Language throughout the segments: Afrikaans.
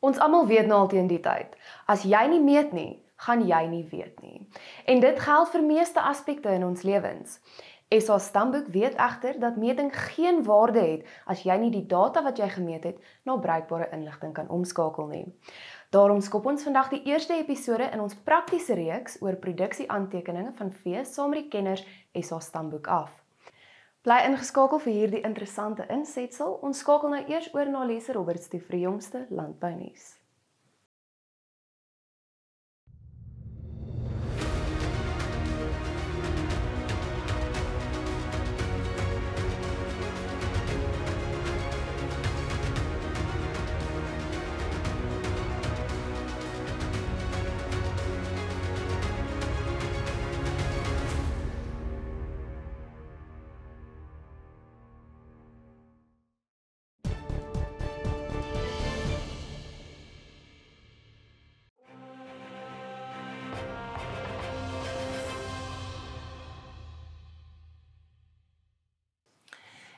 Ons almal weet nou altyd in die tyd. As jy nie meet nie, gaan jy nie weet nie. En dit geld vir meeste aspekte in ons lewens. SA Stamboek weet egter dat meting geen waarde het as jy nie die data wat jy gemeet het na nou bruikbare inligting kan omskakel nie. Daarom skop ons vandag die eerste episode in ons praktiese reeks oor produksie aantekeninge van vee saam met die kenners SA Stamboek af. Bly ingeskakel vir hierdie interessante insetsel. Ons skakel nou eers oor na Lise Roberts die vir jongste landbounuus.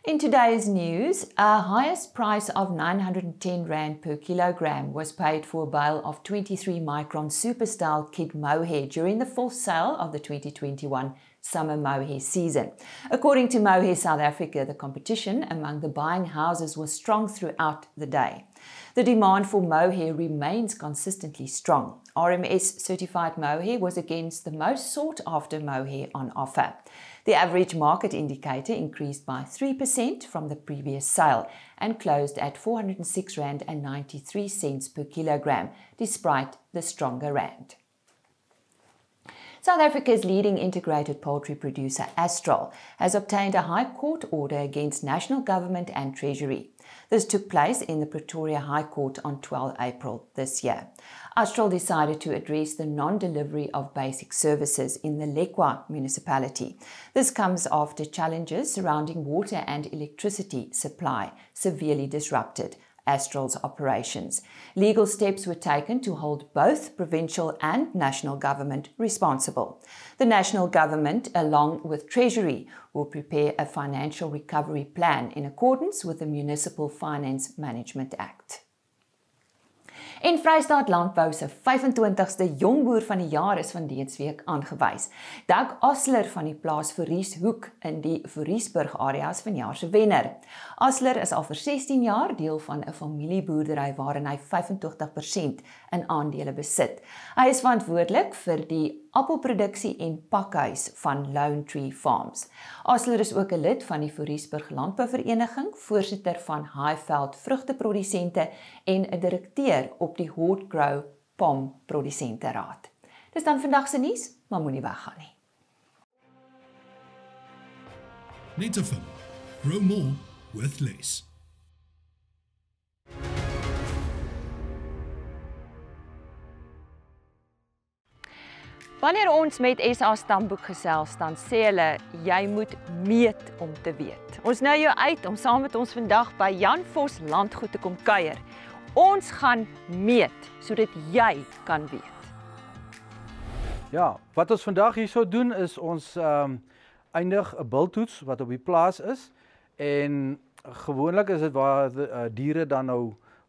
In today's news, a highest price of 910 Rand per kilogram was paid for a bale of 23 micron superstyle kid mohair during the full sale of the 2021 summer mohair season. According to Mohair South Africa, the competition among the buying houses was strong throughout the day. The demand for mohair remains consistently strong. RMS certified mohair was against the most sought after mohair on offer. The average market indicator increased by 3% from the previous sale and closed at 406 rand and 93 cents per kilogram despite the stronger rand. South Africa's leading integrated poultry producer Astral has obtained a High Court order against national government and treasury. This took place in the Pretoria High Court on 12 April this year. Astral decided to address the non-delivery of basic services in the Lekwa municipality. This comes after challenges surrounding water and electricity supply severely disrupted Astral's operations. Legal steps were taken to hold both provincial and national government responsible. The national government, along with Treasury, will prepare a financial recovery plan in accordance with the Municipal Finance Management Act. en Vrystaat Landbou se 25ste Jongboer van die Jaar is van dieets week aangewys. Dirk Asler van die plaas Vrieshoek in die Vriesburg area is vanjaar se wenner. Asler is al vir 16 jaar deel van 'n familieboerdery waarin hy 85% in aandele besit. Hy is verantwoordelik vir die appelproduksie en pakhuis van Lone Tree Farms. Osler is ook 'n lid van die Foriesburg Landbouvereniging, voorsitter van Highveld Vrugteprodusente en 'n direkteur op die Hortgrow Pom Produsente Raad. Dis dan vandag se nuus, maar moenie weggaan nie. Need to fun. Grow more with less. Wanneer ons met SA Stamboek gesels, dan sê hulle jy moet meet om te weet. Ons nou jou uit om saam met ons vandag by Jan Vos landgoed te kom kuier. Ons gaan meet sodat jy kan weet. Ja, wat ons vandag hierso doen is ons ehm um, eindig 'n biltoets wat op die plaas is en gewoonlik is dit waar die uh, diere dan nou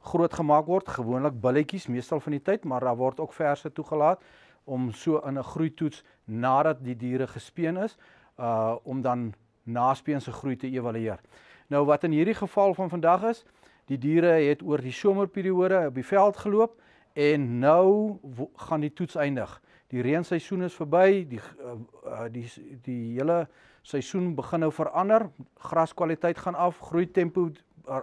groot gemaak word, gewoonlik billetjies meestal van die tyd, maar daar word ook verse toegelaat om so in 'n groei toets nadat die diere gespeen is, uh om dan naspeense groei te evalueer. Nou wat in hierdie geval van vandag is, die diere het oor die somerperiode op die veld geloop en nou gaan die toets eindig. Die reenseisoen is verby, die uh, uh, die die hele seisoen begin nou verander. Graskwaliteit gaan af, groei tempo uh,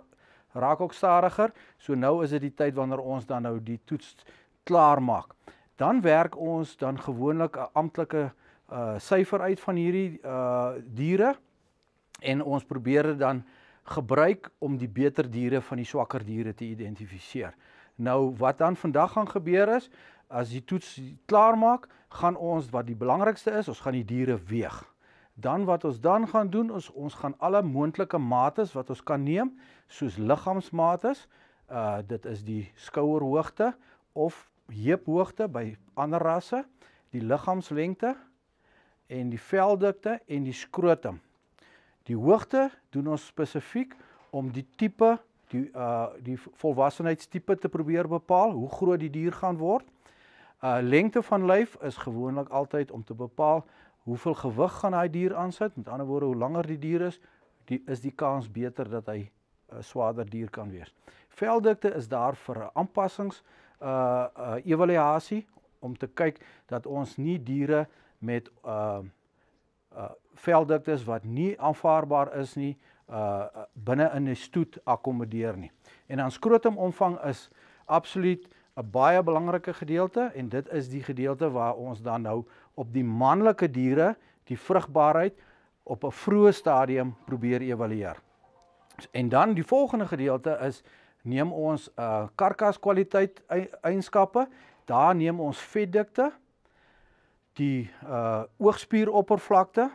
raak ook stadiger. So nou is dit die tyd wanneer ons dan nou die toets klaar maak dan werk ons dan gewoonlik 'n amptelike uh syfer uit van hierdie uh diere en ons probeer dit dan gebruik om die beter diere van die swakker diere te identifiseer. Nou wat dan vandag gaan gebeur is, as die toets klaar maak, gaan ons wat die belangrikste is, ons gaan die diere weeg. Dan wat ons dan gaan doen, ons ons gaan alle moontlike maatstes wat ons kan neem, soos liggaamsmaatstes, uh dit is die skouerhoogte of heephoogte by ander rasse, die liggaamslengte en die veldikte en die skrotum. Die hoogte doen ons spesifiek om die tipe die uh die volwassenheidstipe te probeer bepaal hoe groot die dier gaan word. Uh lengte van lyf is gewoonlik altyd om te bepaal hoeveel gewig gaan daai dier aansit. Met ander woorde, hoe langer die dier is, die is die kans beter dat hy 'n uh, swaarder dier kan wees. Veldikte is daar vir aanpassings uh, uh evaluasie om te kyk dat ons nie diere met uh eh, uh veldiktes wat nie aanvaarbaar is nie uh binne in 'n stoet akkommodeer nie. En dan skrotum omvang is absoluut 'n baie belangrike gedeelte en dit is die gedeelte waar ons dan nou op die manlike diere die vrugbaarheid op 'n vroeë stadium probeer evalueer. En dan die volgende gedeelte is uh neem ons uh eh, karkas kwaliteit eienskappe, daar neem ons vetdikte, die uh oogspieroppervlakte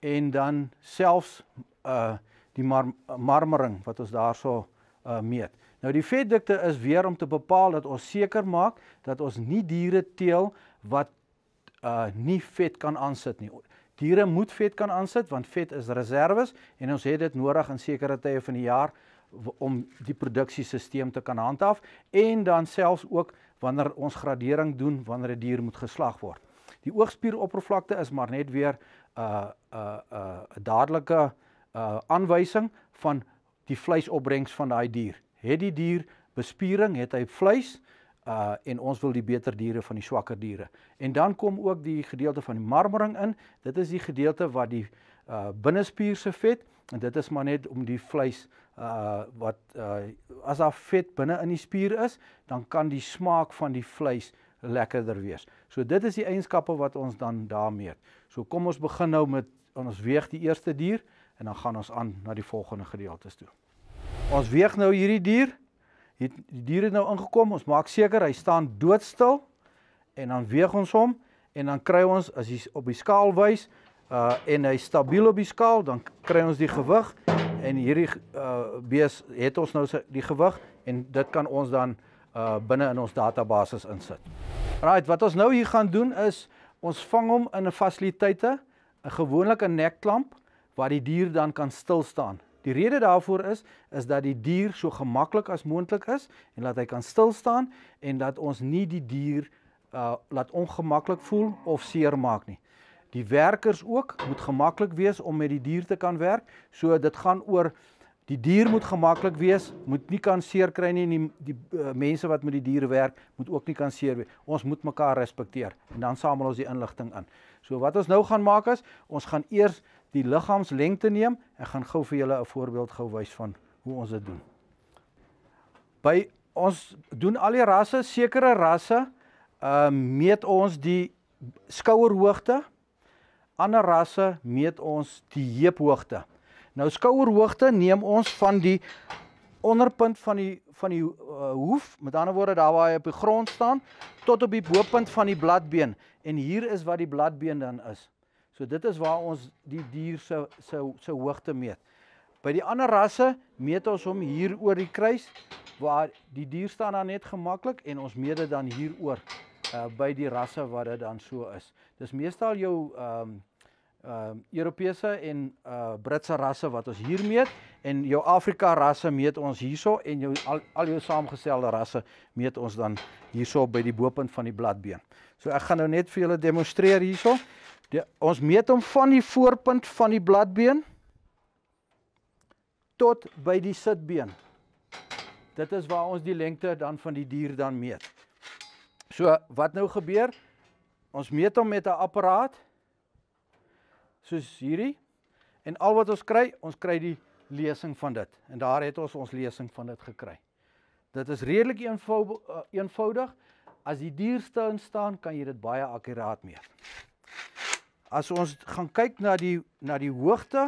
en dan selfs uh die mar marmering wat ons daarso uh meet. Nou die vetdikte is weer om te bepaal dat ons seker maak dat ons nie diere teel wat uh nie vet kan aansit nie. Diere moet vet kan aansit want vet is reserves en ons het dit nodig in sekere tye van die jaar om die produksiesisteem te kan handhaaf en dan selfs ook wanneer ons gradering doen wanneer 'n dier moet geslag word. Die oogspieroppervlakte is maar net weer 'n uh, uh, uh, 'n uh, 'n uh, dadelike uh, aanwysing van die vleisopbrengs van daai dier. Het die dier bespiering, het hy vleis uh en ons wil die beter diere van die swakker diere. En dan kom ook die gedeelte van die marmering in. Dit is die gedeelte wat die uh binnespierse vet en dit is maar net om die vleis uh wat uh as daar vet binne in die spier is, dan kan die smaak van die vleis lekkerder wees. So dit is die eienskappe wat ons dan daarmee. So kom ons begin nou met ons weeg die eerste dier en dan gaan ons aan na die volgende gedeeltes toe. Ons weeg nou hierdie dier. Die dier het nou ingekom. Ons maak seker hy staan doodstil en dan weeg ons hom en dan kry ons as hy op die skaal wys uh en hy stabiel op die skaal, dan kry ons die gewig en hierdie uh bees het ons nou die gewig en dit kan ons dan uh binne in ons database insit. Right, wat ons nou hier gaan doen is ons vang hom in 'n fasiliteite, 'n gewone nekklamp waar die dier dan kan stil staan. Die rede daarvoor is is dat die dier so gemaklik as moontlik is en dat hy kan stil staan en dat ons nie die dier uh laat ongemaklik voel of seermaak nie. Die werkers ook moet gemaklik wees om met die dier te kan werk. So dit gaan oor die dier moet gemaklik wees, moet nie kan seer kry nie en die, die uh, mense wat met die diere werk moet ook nie kan seer wees. Ons moet mekaar respekteer en dan samel ons die inligting in. So wat ons nou gaan maak is, ons gaan eers die liggaamslengte neem en gaan gou vir julle 'n voorbeeld gou wys van hoe ons dit doen. By ons doen al die rasse, sekere rasse, uh meet ons die skouerhoogte ander rasse meet ons die heephoogte. Nou skouerhoogte neem ons van die onderpunt van die van die uh, hoef, met ander woorde daar waar hy op die grond staan, tot op die bopunt van die bladbeen en hier is wat die bladbeen dan is. So dit is waar ons die dier se se se hoogte meet. By die ander rasse meet ons hom hier oor die kruis waar die dier staan dan net gemaklik en ons meet dit dan hier oor uh, by die rasse wat dit dan so is. Dis meestal jou ehm um, ehm uh, Europese en uh Britse rasse wat ons hier meet en jou Afrika rasse meet ons hierso en jou al, al jou saamgestelde rasse meet ons dan hierso by die bopunt van die bladbeen. So ek gaan nou net vir julle demonstreer hierso. De, ons meet hom van die voorpunt van die bladbeen tot by die sitbeen. Dit is waar ons die lengte dan van die dier dan meet. So wat nou gebeur? Ons meet hom met 'n apparaat soos hierdie. En al wat ons kry, ons kry die lesing van dit. En daar het ons ons lesing van dit gekry. Dit is redelik eh, eenvoudig. As die dierste instaan, kan jy dit baie akuraat meet. As ons gaan kyk na die na die hoogte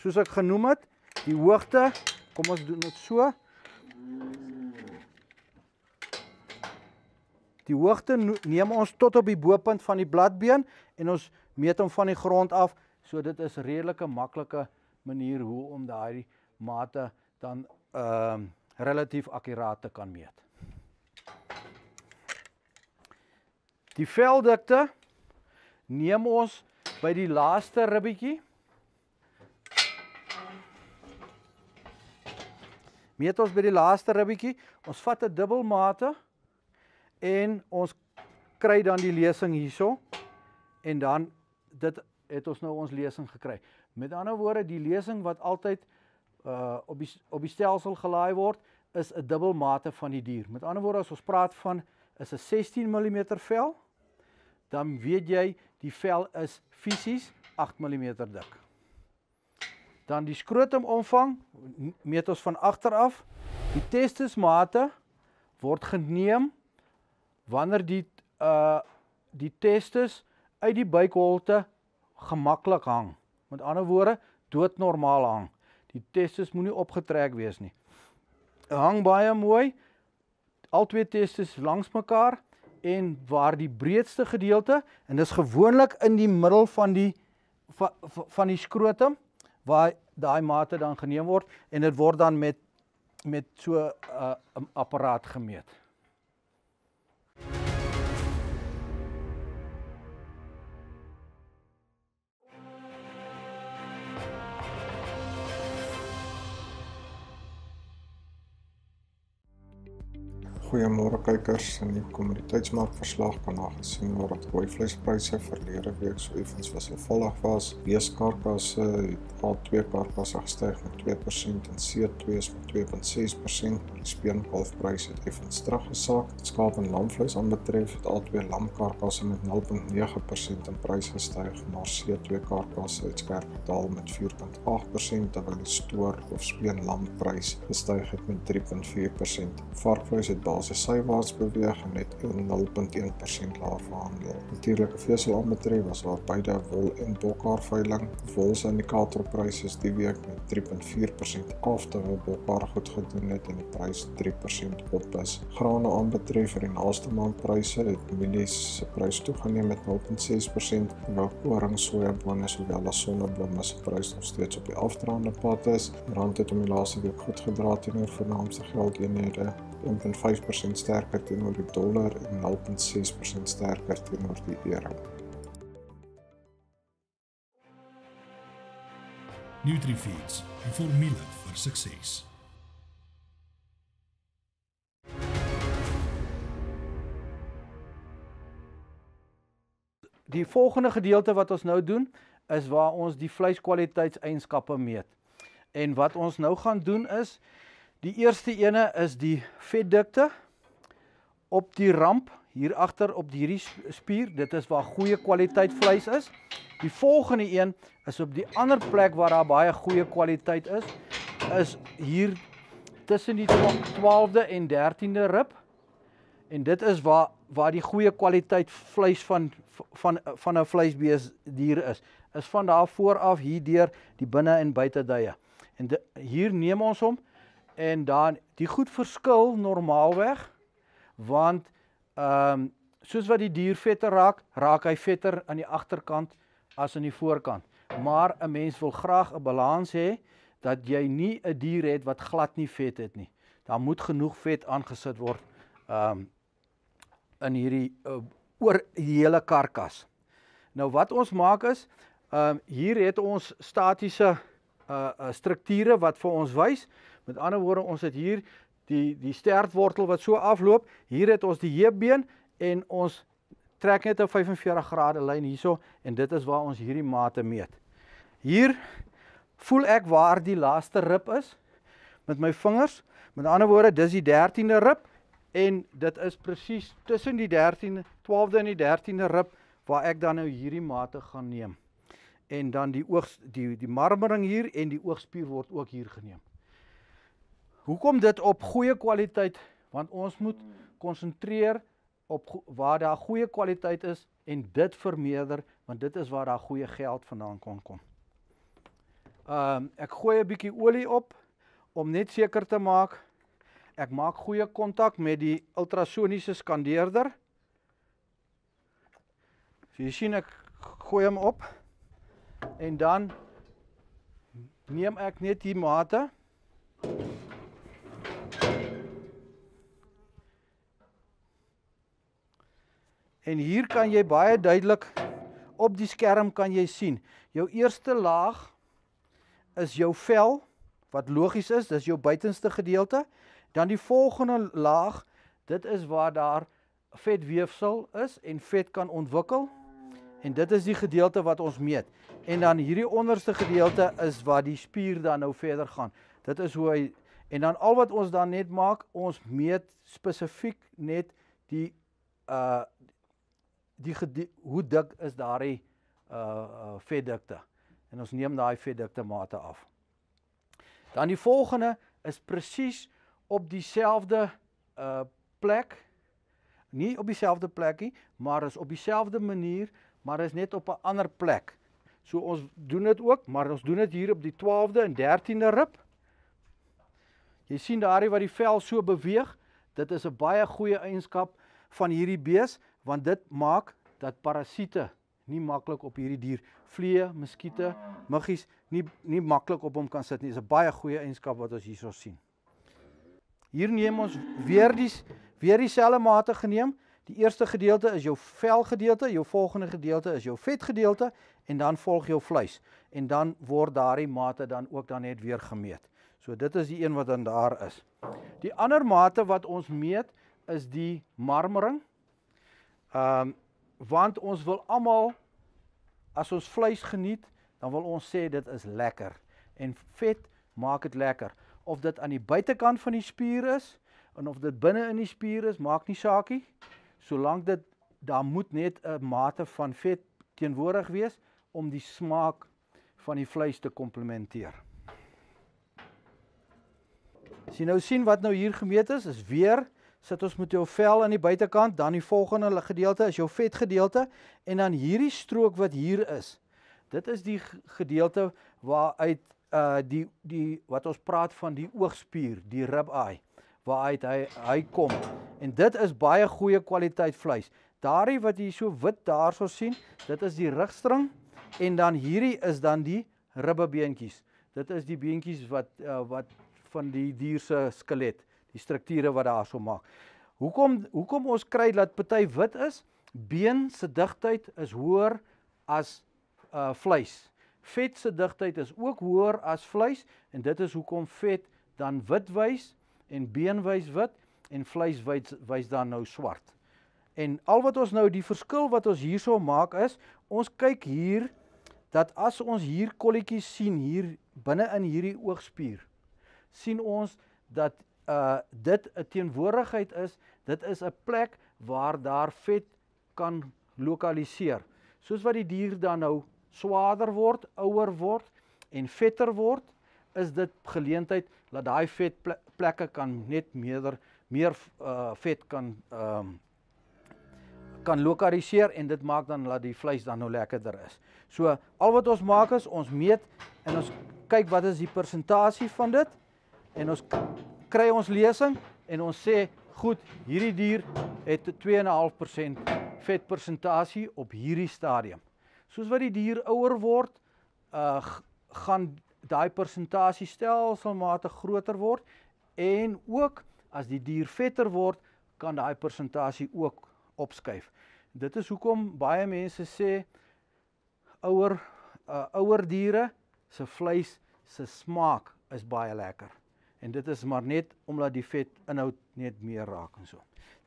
Soos ek genoem het, die hoogte, kom ons doen dit so. Die hoogte neem ons tot op die boppunt van die bladbeen en ons meet hom van die grond af. So dit is redelike maklike manier hoe om daai mate dan ehm uh, relatief akuraat te kan meet. Die veldikte neem ons by die laaste ribbetjie. Meet ons by die laaste ribbetjie. Ons vat 'n dubbelmate en ons kry dan die lesing hierso en dan dit het ons nou ons lesing gekry. Met ander woorde, die lesing wat altyd uh op die op die stelsel gelaai word, is 'n dubbelmate van die dier. Met ander woorde, as ons praat van is 'n 16 mm vel, dan weet jy die vel is fisies 8 mm dik. Dan die skrotum omvang meet ons van agter af. Die testis mate word geneem wanneer die uh die testis uit die buikholte gemaklik hang. Met ander woorde, doodnormaal hang. Die testis moenie opgetrek wees nie. Hang baie mooi. Al twee testis langs mekaar en waar die breedste gedeelte en dis gewoonlik in die middel van die van, van die skrotum waar daai mate dan geneem word en dit word dan met met so eh, 'n uh, apparaat gemeet. Goeiemôre kykers, in die kommoditeitsmark verslag kan ons sien hoe dat rooi vleispryse verlede week so effens wisselvallig was. Beeskarkasse het al twee karkasse gestyg met 2% en C2's met 2.6%. Die speenkalfpryse het effens terug gesak. Skaap en lamvleis aanbetref het al twee lamkarkasse met 0.9% in prys gestyg, maar C2 karkasse het skerp gedaal met 4.8% terwyl die stoor of speenlampryse gestyg het met 3.4%. Varkvleis het waar sy sywaarts beweeg en net 0.1% laer verhandel. Natuurlik, afsel aan betref was daar beide wol en bokhaar veiling. Wol se indikatorpryse is die week met 3.4% af terwyl bokhaar goed gedoen het en die prys 3% op is. Grane aan betref vir die naaste maand pryse het mielies se prys toegeneem met 0.6%, maar koring, soja, bonus en wel sonneblomme se prys nog steeds op die afdraande pad is. Rand het om die laaste week goed gedra teenoor vernaamste geldeenhede. 0.5% sterker teenoor die dollar en 0.6% sterker teenoor die euro. Nutrifeeds, die formule vir sukses. Die volgende gedeelte wat ons nou doen, is waar ons die vleiskwaliteitseienskappe meet. En wat ons nou gaan doen is Die eerste ene is die vetdikte op die ramp hier agter op hierdie spier. Dit is waar goeie kwaliteit vleis is. Die volgende een is op die ander plek waar daar baie goeie kwaliteit is, is hier tussen die 12de en 13de rib. En dit is waar waar die goeie kwaliteit vleis van van van 'n vleisbees dier is. Is van daar vooraf hier deur die binne en buite duie. En de, hier neem ons hom en dan die goed verskil normaalweg want ehm um, soos wat die dier vetter raak, raak hy vetter aan die agterkant as aan die voorkant. Maar 'n mens wil graag 'n balans hê dat jy nie 'n dier het wat glad nie vet het nie. Daar moet genoeg vet aangesit word ehm um, in hierdie uh, oor die hele karkas. Nou wat ons maak is ehm um, hier het ons statiese uh strukture wat vir ons wys Met ander woorde, ons het hier die die stertwortel wat so afloop. Hier het ons die heupbeen en ons trek net 'n 45 grade lyn hierso en dit is waar ons hierdie mate meet. Hier voel ek waar die laaste rib is met my vingers. Met ander woorde, dis die 13de rib en dit is presies tussen die 13de, 12de en die 13de rib waar ek dan nou hierdie mate gaan neem. En dan die oog die die marmering hier en die oogspier word ook hier geneem hoekom dit op goeie kwaliteit want ons moet konsentreer op waar daar goeie kwaliteit is en dit vermeerder want dit is waar daar goeie geld vandaan kan kom. Ehm um, ek gooi 'n bietjie olie op om net seker te maak ek maak goeie kontak met die ultrasoniese skandeerder. So jy sien ek gooi hom op en dan neem ek net hier mate. Thank you. En hier kan jy baie duidelik op die skerm kan jy sien. Jou eerste laag is jou vel wat logies is, dis jou buitenste gedeelte. Dan die volgende laag, dit is waar daar vetweefsel is en vet kan ontwikkel. En dit is die gedeelte wat ons meet. En dan hierdie onderste gedeelte is waar die spier dan nou verder gaan. Dit is hoe hy en dan al wat ons dan net maak, ons meet spesifiek net die uh die hoe dik is daai uh, uh vetdikte? En ons neem daai vetdikte mate af. Dan die volgende is presies op dieselfde uh plek. Nie op dieselfde plekkie, maar is op dieselfde manier, maar is net op 'n ander plek. So ons doen dit ook, maar ons doen dit hier op die 12de en 13de rib. Jy sien daarie wat die vel so beweeg, dit is 'n baie goeie eienskap van hierdie bees want dit maak dat parasiete nie maklik op hierdie dier vliee, muskiete, muggies nie nie maklik op hom kan sit nie. Dis 'n baie goeie eienskap wat ons hierso sien. Hier neem ons weer dies weer dieselfde mate geneem. Die eerste gedeelte is jou velgedeelte, jou volgende gedeelte is jou vetgedeelte en dan volg jou vleis en dan word daardie mate dan ook dan net weer gemeet. So dit is die een wat dan daar is. Die ander mate wat ons meet is die marmering. Ehm um, want ons wil almal as ons vleis geniet, dan wil ons sê dit is lekker. En vet maak dit lekker. Of dit aan die buitekant van die spier is en of dit binne in die spier is, maak nie saakie. Solank dit daar moet net 'n mate van vet teenwoordig wees om die smaak van die vleis te komplementeer. Sien nou sien wat nou hier gemeet is, is weer sit ons met jou vel aan die buitekant, dan die volgende gedeelte is jou vet gedeelte en dan hierdie strook wat hier is. Dit is die gedeelte waaruit uh die die wat ons praat van die oogspier, die rib eye waaruit hy hy kom. En dit is baie goeie kwaliteit vleis. Daardie wat jy so wit daarso sien, dit is die rugstring en dan hierdie is dan die ribbebeentjies. Dit is die beentjies wat uh, wat van die dier se skelet die strukture wat daarso maak. Hoekom hoekom ons kry dat party wit is, been se digtheid is hoër as uh vleis. Vet se digtheid is ook hoër as vleis en dit is hoekom vet dan wit wys en been wys wit en vleis wys wys dan nou swart. En al wat ons nou die verskil wat ons hierso maak is, ons kyk hier dat as ons hier kolletjies sien hier binne in hierdie oogspier sien ons dat uh dit 'n teenwoordigheid is, dit is 'n plek waar daar vet kan lokaliseer. Soos wat die dier dan nou swaarder word, ouer word en vetter word, is dit geleentheid dat daai vet plekke kan net meer meer uh vet kan ehm um, kan lokaliseer en dit maak dan dat die vleis dan nou lekkerder is. So al wat ons maak is ons meet en ons kyk wat is die persentasie van dit en ons kry ons lesing en ons sê goed, hierdie dier het 2.5% vetpersentasie op hierdie stadium. Soos wat die dier ouer word, uh gaan daai persentasie stelselmatig groter word en ook as die dier vetter word, kan daai persentasie ook opskuif. Dit is hoekom baie mense sê ouer uh ouer diere se vleis se smaak is baie lekker en dit is maar net omdat die vet inhoud net meer raak en so.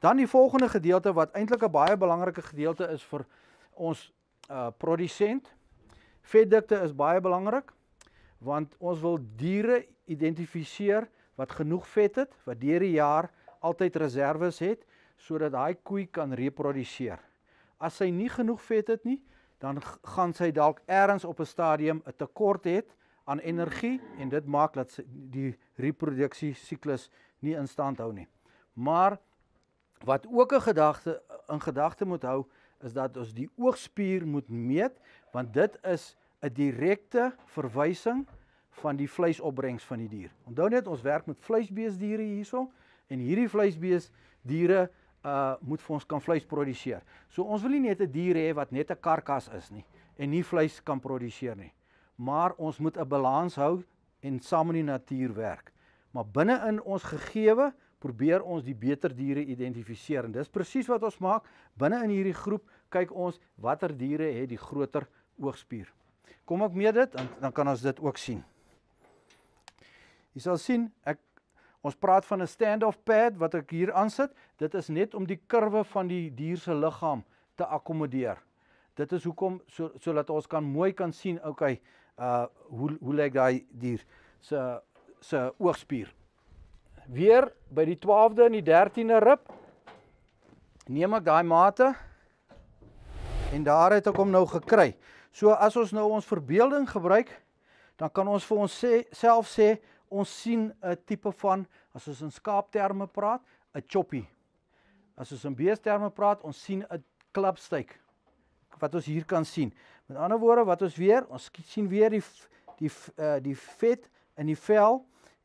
Dan die volgende gedeelte wat eintlik 'n baie belangrike gedeelte is vir ons uh produsent. Vetdikte is baie belangrik want ons wil diere identifiseer wat genoeg vet het, wat deur die jaar altyd reserves het sodat daai koei kan reproduseer. As sy nie genoeg vet het nie, dan gaan sy dalk eers op 'n stadium 'n tekort hê aan energie en dit maak dat die reproduksie siklus nie in stand hou nie. Maar wat ook 'n gedagte in gedagte moet hou is dat ons die oogspier moet meet want dit is 'n direkte verwysing van die vleisopbrengs van die dier. Onthou net ons werk met vleisbeesdiere hierso en hierdie vleisbeesdiere uh moet vir ons kan vleis produseer. So ons wil nie net 'n dier hê wat net 'n karkas is nie en nie vleis kan produseer nie maar ons moet 'n balans hou en saam met die natuur werk. Maar binne-in ons gegewe probeer ons die beter diere identifiseer en dis presies wat ons maak. Binne-in hierdie groep kyk ons watter diere het die groter oogspier. Kom ek mee dit en dan kan ons dit ook sien. Jy sal sien ek Ons praat van 'n standoff pad wat ek hier aansit. Dit is net om die kurwe van die dier se liggaam te akkommodeer. Dit is hoekom so sodat ons kan mooi kan sien, okay, uh hoe hoe lyk daai dier se se oogspier? Weer by die 12de en die 13de rib neem ek daai mate en daar het ek hom nou gekry. So as ons nou ons verbeelding gebruik, dan kan ons vir ons sê, self sê ons sien 'n tipe van as ons in skaapterme praat, 'n choppy. As ons in beesterme praat, ons sien 'n klapstyk wat ons hier kan sien. Met ander woorde wat ons weer, ons sien weer die die uh, die vet in die vel.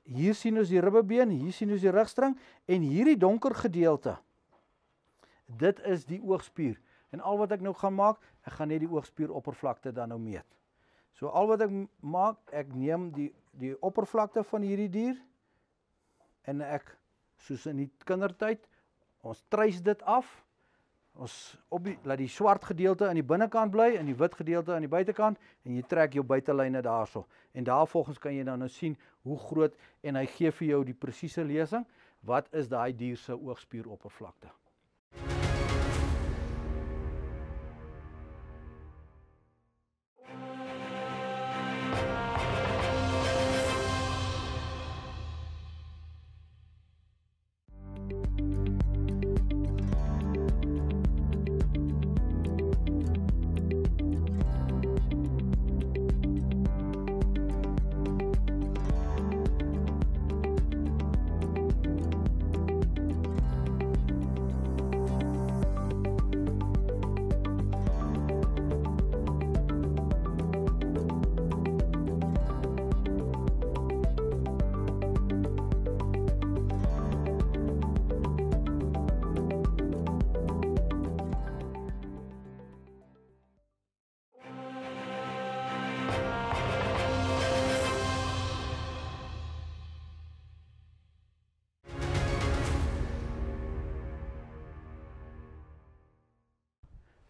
Hier sien ons die ribbebeen, hier sien ons die rugstreng en hierdie donker gedeelte. Dit is die oogspier. En al wat ek nou gaan maak, ek gaan net die oogspieroppervlakte dan nou meet. So al wat ek maak, ek neem die die oppervlakte van hierdie dier en ek soos in die kindertyd ons treis dit af. Ons op die laat die swart gedeelte aan die binnekant bly en die wit gedeelte aan die buitekant en jy trek jou buitelyne daarso. En daarvolgens kan jy dan nou sien hoe groot en hy gee vir jou die presiese lesing wat is daai dier se oogspieroppervlakte.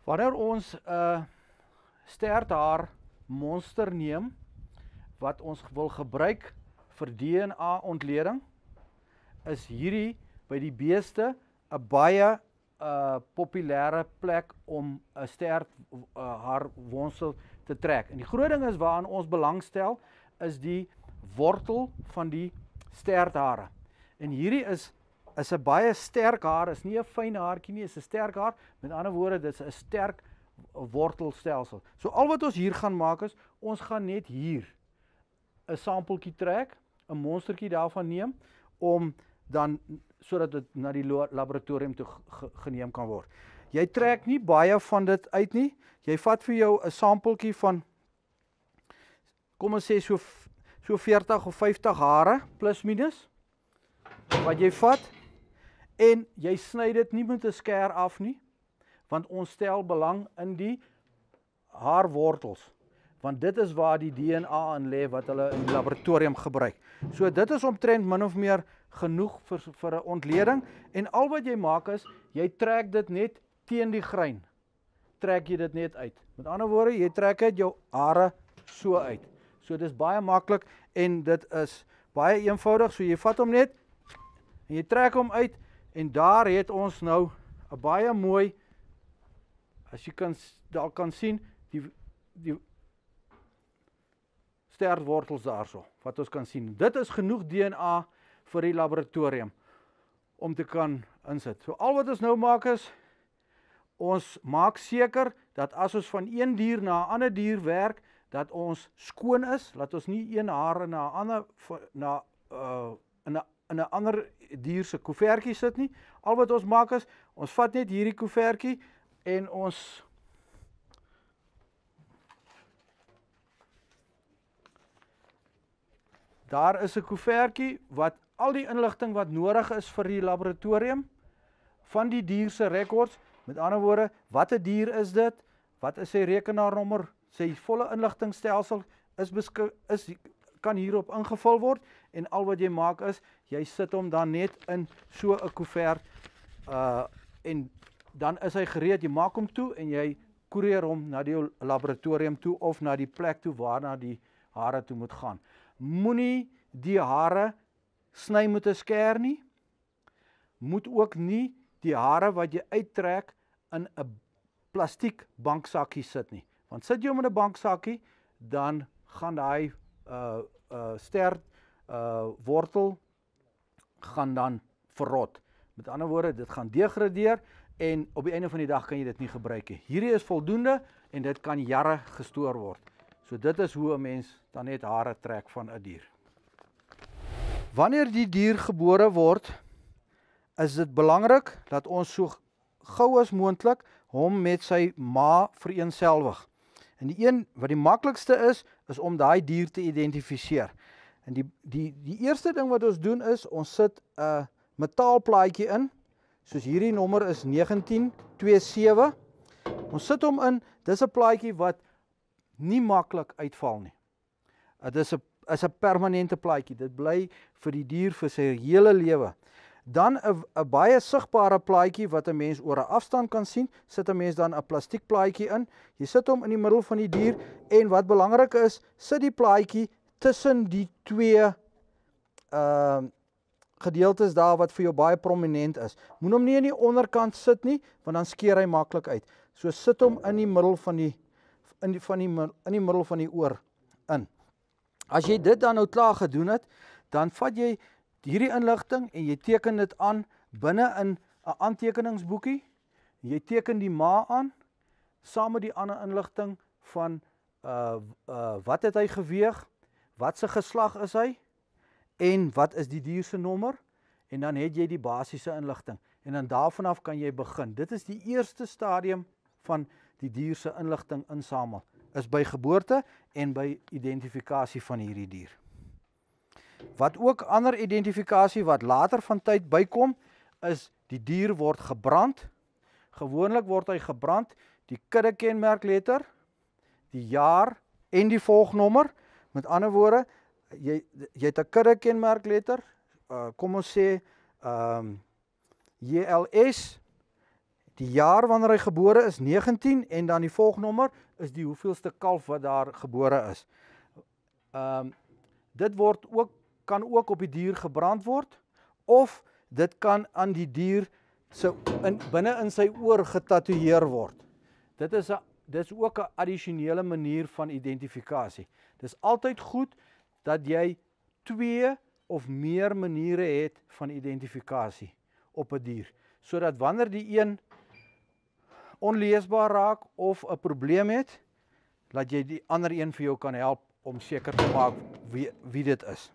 Wanneer ons 'n uh, eh, stert haar monster neem wat ons wil gebruik vir DNA ontleding is hierdie by die beeste 'n baie 'n uh, eh, populêre plek om 'n stert uh, eh, haar wonsel te trek. En die groot ding is waaraan ons belangstel is die wortel van die stert hare. En hierdie is is 'n baie sterk haar, is nie 'n fyn haartjie nie, is 'n sterk haar. Met ander woorde, dit is 'n sterk wortelstelsel. So al wat ons hier gaan maak is, ons gaan net hier 'n sampeltjie trek, 'n monstertjie daarvan neem om dan sodat dit na die laboratorium toe geneem kan word. Jy trek nie baie van dit uit nie. Jy vat vir jou 'n sampeltjie van kom ons sê so so 40 of 50 hare plus minus wat jy vat En jy sny dit nie met 'n skêr af nie, want ons stel belang in die haarwortels, want dit is waar die DNA in lê wat hulle in die laboratorium gebruik. So dit is omtrent min of meer genoeg vir vir 'n ontleding en al wat jy maak is jy trek dit net teen die grein. Trek jy dit net uit. Met ander woorde, jy trek uit jou hare so uit. So dis baie maklik en dit is baie eenvoudig. So jy vat hom net en jy trek hom uit. En daar het ons nou 'n baie mooi as jy kan daar kan sien die die sterwortels daarso wat ons kan sien. Dit is genoeg DNA vir die laboratorium om te kan insit. So al wat ons nou maak is ons maak seker dat as ons van een dier na 'n ander dier werk dat ons skoon is, laat ons nie een haar na 'n ander na uh in 'n in 'n ander dier se koevertjie sit nie. Al wat ons maak is ons vat net hierdie koevertjie en ons Daar is 'n koevertjie wat al die inligting wat nodig is vir die laboratorium van die dier se rekords, met ander woorde, watter dier is dit? Wat is sy rekenaarnommer? Sy volle inligtingstelsel is is kan hierop ingevul word en al wat jy maak is jy sit hom dan net in so 'n koevert uh en dan is hy gereed. Jy maak hom toe en jy koerier hom na die laboratorium toe of na die plek toe waarna die hare toe moet gaan. Moenie die hare sny met 'n skeer nie. Moet ook nie die hare wat jy uittrek in 'n plastiek banksakkie sit nie. Want sit jy hom in 'n banksakkie, dan gaan daai uh eh, uh eh, stert uh eh, wortel gaan dan verrot. Met ander woorde, dit gaan degradeer en op die einde van die dag kan jy dit nie gebruik nie. Hierdie is voldoende en dit kan jare gestoor word. So dit is hoe 'n mens dan net hare trek van 'n dier. Wanneer die dier gebore word, is dit belangrik dat ons so gou as moontlik hom met sy ma vereensgewig. En die een wat die maklikste is, is om daai dier te identifiseer. En die die die eerste ding wat ons doen is ons sit 'n uh, metaalplaatjie in. Soos hierdie nommer is 1927. Ons sit hom in. Dis 'n plaatjie wat nie maklik uitval nie. Dit is 'n is 'n permanente plaatjie. Dit bly vir die dier vir sy hele lewe dan 'n 'n baie sigbare plaatjie wat 'n mens oor 'n afstand kan sien, sit 'n mens dan 'n plastiek plaatjie in. Jy sit hom in die middel van die dier en wat belangrik is, sit die plaatjie tussen die twee ehm uh, gedeeltes daar wat vir jou baie prominent is. Moet hom nie aan die onderkant sit nie, want dan skeer hy maklik uit. So sit hom in die middel van die in die van die in die middel van die oor in. As jy dit dan nou klaar gedoen het, dan vat jy hierdie inligting en jy teken dit aan binne in 'n aantekeningsboekie. Jy teken die ma aan saam met die ander inligting van uh uh wat het hy geweeg? Wat se geslag is hy? En wat is die dier se nommer? En dan het jy die basiese inligting en dan daarvan af kan jy begin. Dit is die eerste stadium van die dier se inligting insamel is by geboorte en by identifikasie van hierdie dier. Wat ook ander identifikasie wat later van tyd bykom is die dier word gebrand. Gewoonlik word hy gebrand die kudde kenmerkletter, die jaar en die volgnommer. Met ander woorde, jy jy het 'n kudde kenmerkletter, uh, eh, kom ons sê ehm um, JLS die jaar wanneer hy gebore is 19 en dan die volgnommer is die hoeveelste kalf wat daar gebore is. Ehm um, dit word ook kan ook op die dier gebrand word of dit kan aan die dier se in binne in sy oor getatoeëer word. Dit is 'n dis ook 'n addisionele manier van identifikasie. Dis altyd goed dat jy twee of meer maniere het van identifikasie op 'n dier sodat wanneer die een onleesbaar raak of 'n probleem het, dat jy die ander een vir jou kan help om seker te maak wie wie dit is.